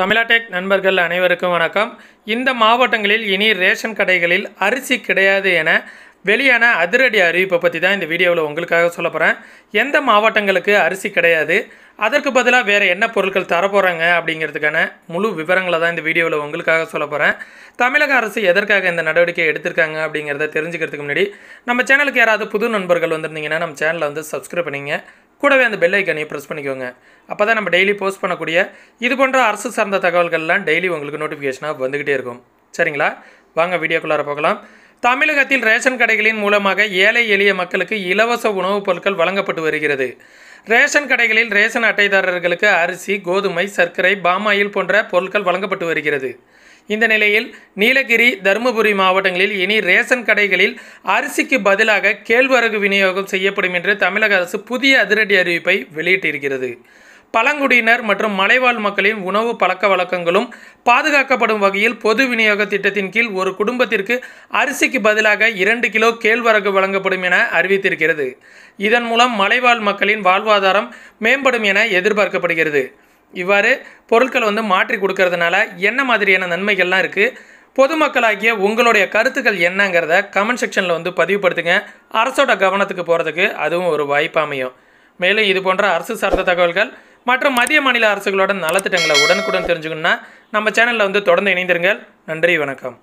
தமிழாடெக் நண்பர்கள் அனைவருக்கும் வணக்கம் இந்த மாவட்டங்களில் இனி ரேஷன் கடைகளில் அரிசி கிடையாது என வெளியான அதிரடி அறிவிப்பை பற்றி தான் இந்த வீடியோவில் உங்களுக்காக சொல்ல போகிறேன் எந்த மாவட்டங்களுக்கு அரிசி கிடையாது அதற்கு பதிலாக வேறு என்ன பொருட்கள் தரப்போகிறாங்க அப்படிங்கிறதுக்கான முழு விவரங்களை தான் இந்த வீடியோவில் உங்களுக்காக சொல்ல போகிறேன் தமிழக அரசு எதற்காக இந்த நடவடிக்கை எடுத்திருக்காங்க அப்படிங்கிறத தெரிஞ்சுக்கிறதுக்கு முன்னாடி நம்ம சேனலுக்கு யாராவது புது நண்பர்கள் வந்திருந்தீங்கன்னா நம்ம சேனலை வந்து சப்ஸ்கிரைப் பண்ணிங்க கூடவே அந்த பெல் ஐக்கனையும் ப்ரெஸ் பண்ணிக்கோங்க அப்போ தான் நம்ம டெய்லி போஸ்ட் பண்ணக்கூடிய இது போன்ற அரசு சார்ந்த தகவல்கள்லாம் டெய்லி உங்களுக்கு நோட்டிஃபிகேஷனாக வந்துக்கிட்டே இருக்கும் சரிங்களா வாங்க வீடியோக்குள்ளார போகலாம் தமிழகத்தில் ரேஷன் கடைகளின் மூலமாக ஏழை எளிய மக்களுக்கு இலவச உணவுப் பொருட்கள் வழங்கப்பட்டு வருகிறது ரேஷன் கடைகளில் ரேஷன் அட்டைதாரர்களுக்கு அரிசி கோதுமை சர்க்கரை பாமாயில் போன்ற பொருட்கள் வழங்கப்பட்டு வருகிறது இந்த நிலையில் நீலகிரி தருமபுரி மாவட்டங்களில் இனி ரேஷன் கடைகளில் அரிசிக்கு பதிலாக கேழ்வரகு விநியோகம் செய்யப்படும் என்று தமிழக அரசு புதிய அதிரடி அறிவிப்பை வெளியிட்டிருக்கிறது பழங்குடியினர் மற்றும் மலைவாழ் மக்களின் உணவு பழக்க வழக்கங்களும் பாதுகாக்கப்படும் வகையில் பொது விநியோக திட்டத்தின் கீழ் ஒரு குடும்பத்திற்கு அரிசிக்கு பதிலாக இரண்டு கிலோ கேழ்வரகு வழங்கப்படும் என அறிவித்திருக்கிறது இதன் மூலம் மலைவாழ் மக்களின் வாழ்வாதாரம் மேம்படும் என எதிர்பார்க்கப்படுகிறது இவ்வாறு பொருட்கள் வந்து மாற்றி கொடுக்கறதுனால என்ன மாதிரியான நன்மைகள்லாம் இருக்குது பொதுமக்களாகிய உங்களுடைய கருத்துக்கள் என்னங்கிறத கமெண்ட் செக்ஷனில் வந்து பதிவுபடுத்துங்க அரசோட கவனத்துக்கு போகிறதுக்கு அதுவும் ஒரு வாய்ப்பு அமையும் மேலும் இது போன்ற அரசு சார்ந்த தகவல்கள் மற்றும் மத்திய மாநில அரசுகளோட நலத்திட்டங்களை உடனுக்குடன் தெரிஞ்சுக்கணும்னா நம்ம சேனலில் வந்து தொடர்ந்து இணைந்திருங்கள் நன்றி வணக்கம்